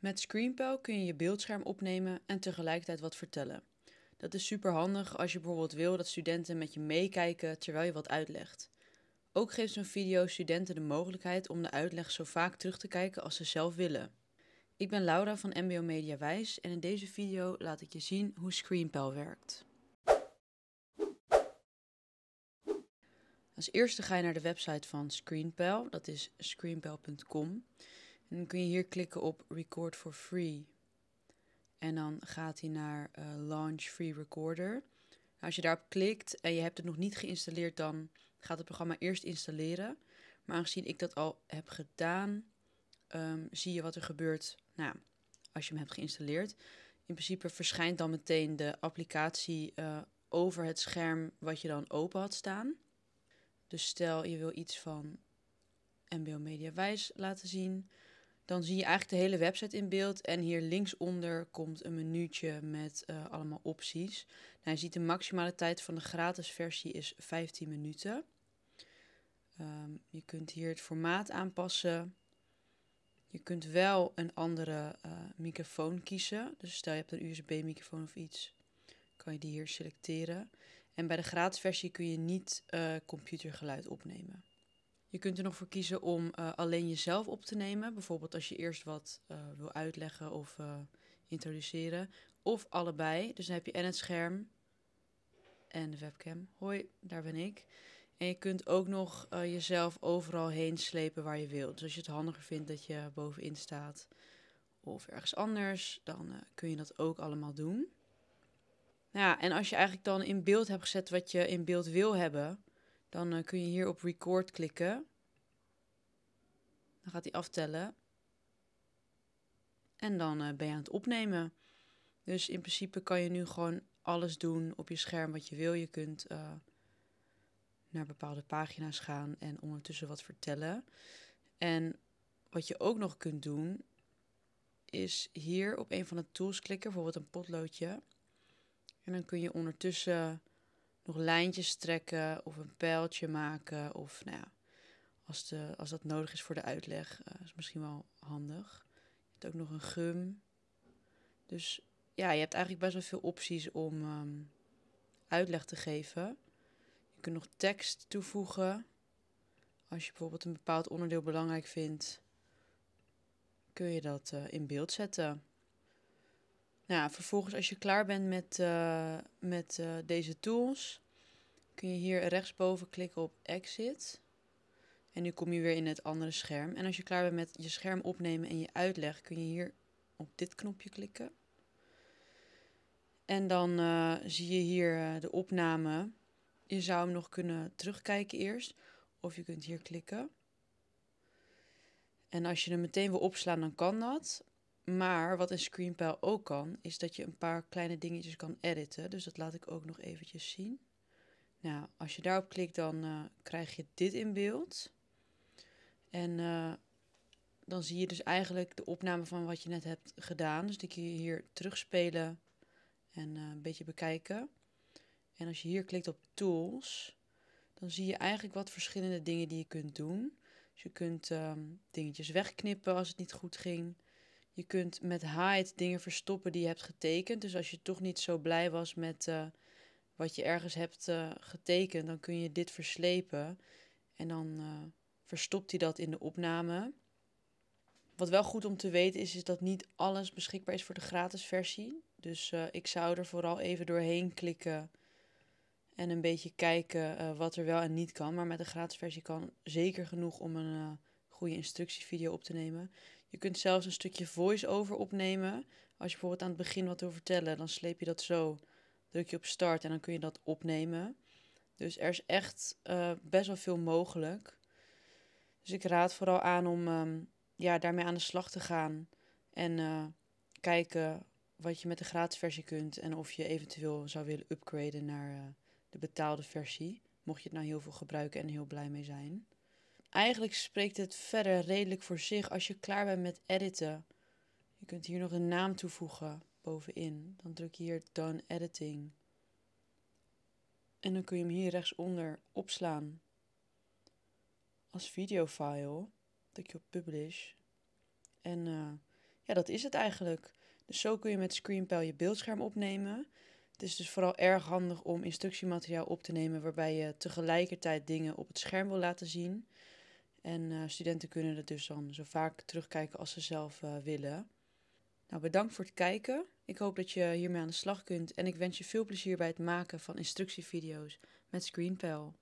Met ScreenPel kun je je beeldscherm opnemen en tegelijkertijd wat vertellen. Dat is super handig als je bijvoorbeeld wil dat studenten met je meekijken terwijl je wat uitlegt. Ook geeft zo'n video studenten de mogelijkheid om de uitleg zo vaak terug te kijken als ze zelf willen. Ik ben Laura van MBO Media Wijs en in deze video laat ik je zien hoe ScreenPel werkt. Als eerste ga je naar de website van ScreenPel, dat is ScreenPal.com dan kun je hier klikken op Record for Free. En dan gaat hij naar eh, Launch Free Recorder. Nou, als je daarop klikt en je hebt het nog niet geïnstalleerd, dan gaat het programma eerst installeren. Maar aangezien ik dat al heb gedaan, ehm, zie je wat er gebeurt nou, als je hem hebt geïnstalleerd. In principe verschijnt dan meteen de applicatie eh, over het scherm wat je dan open had staan. Dus stel je wil iets van MBO Mediawijs laten zien. Dan zie je eigenlijk de hele website in beeld. En hier linksonder komt een menuutje met eh, allemaal opties. Nou, je ziet de maximale tijd van de gratis versie is 15 minuten. Ehm, je kunt hier het formaat aanpassen. Je kunt wel een andere eh, microfoon kiezen. Dus stel je hebt een USB-microfoon of iets, kan je die hier selecteren. En bij de gratis versie kun je niet eh, computergeluid opnemen. Je kunt er nog voor kiezen om eh, alleen jezelf op te nemen. Bijvoorbeeld als je eerst wat eh, wil uitleggen of eh, introduceren. Of allebei. Dus dan heb je en het scherm en de webcam. Hoi, daar ben ik. En je kunt ook nog jezelf overal heen slepen waar je wilt. Dus als je het handiger vindt dat je bovenin staat of ergens anders, dan kun je dat ook allemaal doen. Nou ja, en als je eigenlijk dan in beeld hebt gezet wat je in beeld wil hebben, dan eh, kun je hier op record klikken. Dan gaat hij aftellen. En dan eh, ben je aan het opnemen. Dus in principe kan je nu gewoon alles doen op je scherm wat je wil. Je kunt eh, naar bepaalde pagina's gaan en ondertussen wat vertellen. En wat je ook nog kunt doen, is hier op een van de tools klikken, bijvoorbeeld een potloodje. En dan kun je ondertussen nog lijntjes trekken of een pijltje maken. Of nou ja, als, de, als dat nodig is voor de uitleg, uh, is misschien wel handig. Je hebt ook nog een gum. Dus ja, je hebt eigenlijk best wel veel opties om ehm, uitleg te geven. Je kunt nog tekst toevoegen. Als je bijvoorbeeld een bepaald onderdeel belangrijk vindt, kun je dat eh, in beeld zetten. Nou, vervolgens als je klaar bent met, eh, met eh, deze tools, kun je hier rechtsboven klikken op Exit. En nu kom je weer in het andere scherm. En als je klaar bent met je scherm opnemen en je uitleg, kun je hier op dit knopje klikken. En dan eh, zie je hier de opname. Je zou hem nog kunnen terugkijken eerst. Of je kunt hier klikken. En als je hem meteen wil opslaan, dan kan dat. Maar wat een Screenpile ook kan, is dat je een paar kleine dingetjes kan editen. Dus dat laat ik ook nog eventjes zien. Nou, als je daarop klikt, dan eh, krijg je dit in beeld. En eh, dan zie je dus eigenlijk de opname van wat je net hebt gedaan. Dus die kun je hier terugspelen en eh, een beetje bekijken. En als je hier klikt op Tools, dan zie je eigenlijk wat verschillende dingen die je kunt doen. Dus je kunt ehm, dingetjes wegknippen als het niet goed ging. Je kunt met hide dingen verstoppen die je hebt getekend. Dus als je toch niet zo blij was met eh, wat je ergens hebt eh, getekend, dan kun je dit verslepen. En dan eh, verstopt hij dat in de opname. Wat wel goed om te weten is, is dat niet alles beschikbaar is voor de gratis versie. Dus ik zou er vooral even doorheen klikken en een beetje kijken wat er wel en niet kan. Maar met de gratis versie kan zeker genoeg om een goede instructievideo op te nemen. Je kunt zelfs een stukje voice-over opnemen. Als je bijvoorbeeld aan het begin wat wil vertellen, dan sleep je dat zo. Druk je op start en dan kun je dat opnemen. Dus er is echt eh, best wel veel mogelijk. Dus ik raad vooral aan om ehm, ja, daarmee aan de slag te gaan. En eh, kijken wat je met de gratis versie kunt. En of je eventueel zou willen upgraden naar eh, de betaalde versie. Mocht je het nou heel veel gebruiken en heel blij mee zijn eigenlijk spreekt het verder redelijk voor zich als je klaar bent met editen. Je kunt hier nog een naam toevoegen bovenin. Dan druk je hier Done Editing. En dan kun je hem hier rechtsonder opslaan als videofile. Druk je op Publish. En eh, ja, dat is het eigenlijk. Dus zo kun je met ScreenPal je beeldscherm opnemen. Het is dus vooral erg handig om instructiemateriaal op te nemen waarbij je tegelijkertijd dingen op het scherm wil laten zien. En eh, studenten kunnen het dus dan zo vaak terugkijken als ze zelf eh, willen. Nou, bedankt voor het kijken. Ik hoop dat je hiermee aan de slag kunt en ik wens je veel plezier bij het maken van instructievideo's met ScreenPal.